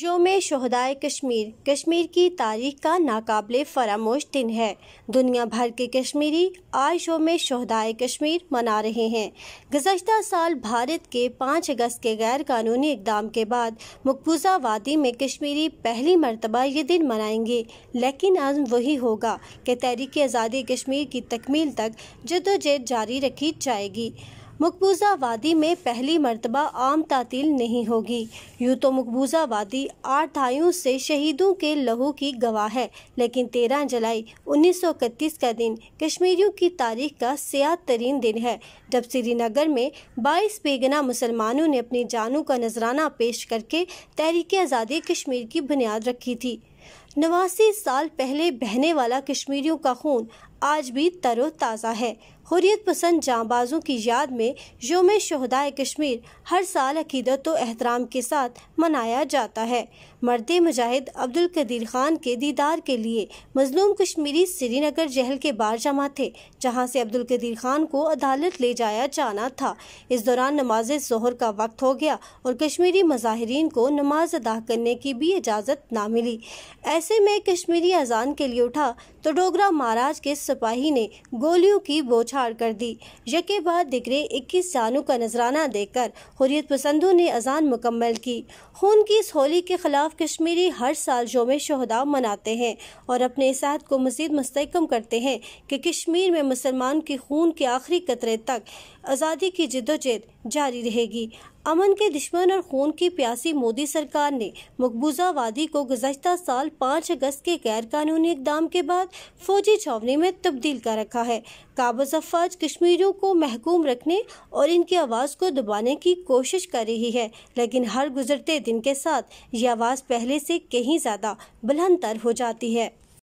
योम शहदाय कश्मीर कश्मीर की तारीख का नाकबले फरामोश दिन है दुनिया भर के कश्मीरी आज योम शहदाय कश्मीर मना रहे हैं गुजशत साल भारत के 5 अगस्त के गैर कानूनी इकदाम के बाद मकबूजा वादी में कश्मीरी पहली मरतबा ये दिन मनाएंगे लेकिन आज वही होगा कि तहरीक आज़ादी कश्मीर की तकमील तक जदोजहद जारी रखी जाएगी मकबूजा वादी में पहली मरतबा आम तातील नहीं होगी यूँ तो मकबूजा वादी आठ धाइयों से शहीदों के लहू की गवाह है लेकिन तेरह जुलाई उन्नीस सौ इकतीस का दिन कश्मीरियों की तारीख का सियाह तरीन दिन है जब श्रीनगर में बाईस बेगना मुसलमानों ने अपनी जानों का नजराना पेश करके तहरीक आज़ादी कश्मीर की बुनियाद रखी थी नवासी साल पहले बहने वाला कश्मीरियों का खून आज भी तरो ताज़ा है हुरियत पसंद जांबाजों की याद में योम शहदाय कश्मीर हर साल अकीदत अहतराम एहतराम के साथ मनाया जाता है मर्द मुजाहिद अब्दुल कदीर खान के दीदार के लिए मजलूम कश्मीरी श्रीनगर जहल के बार जमा थे जहां से अब्दुल कदीर खान को अदालत ले जाया जाना था इस दौरान नमाज जहर का वक्त हो गया और कश्मीरी मजाहरीन को नमाज अदा करने की भी इजाज़त ना मिली ऐसे में कश्मीरी अजान के लिए उठा तो डोगरा महाराज के सिपाही ने गोलियों की बौछार कर दी यके बाद दिगरे इक्कीस जानों का नजराना देकर हुरियत पसंदों ने अजान मुकम्मल की खून की इस होली के खिलाफ कश्मीरी हर साल योम शहदा मनाते हैं और अपने इसाद को मजीद मस्तकम करते हैं कि कश्मीर में मुसलमान के खून के आखिरी कतरे तक आज़ादी की जिदोजहद जारी रहेगी अमन के दुश्मन और खून की प्यासी मोदी सरकार ने मकबूजा वादी को गुजशत साल पाँच अगस्त के गैर कानूनी इकदाम के बाद फौजी छावनी में तब्दील कर रखा है काबज अफवाज कश्मीरियों को महकूम रखने और इनकी आवाज़ को दबाने की कोशिश कर रही है लेकिन हर गुजरते दिन के साथ ये आवाज़ पहले से कहीं ज़्यादा बुलंदर हो जाती है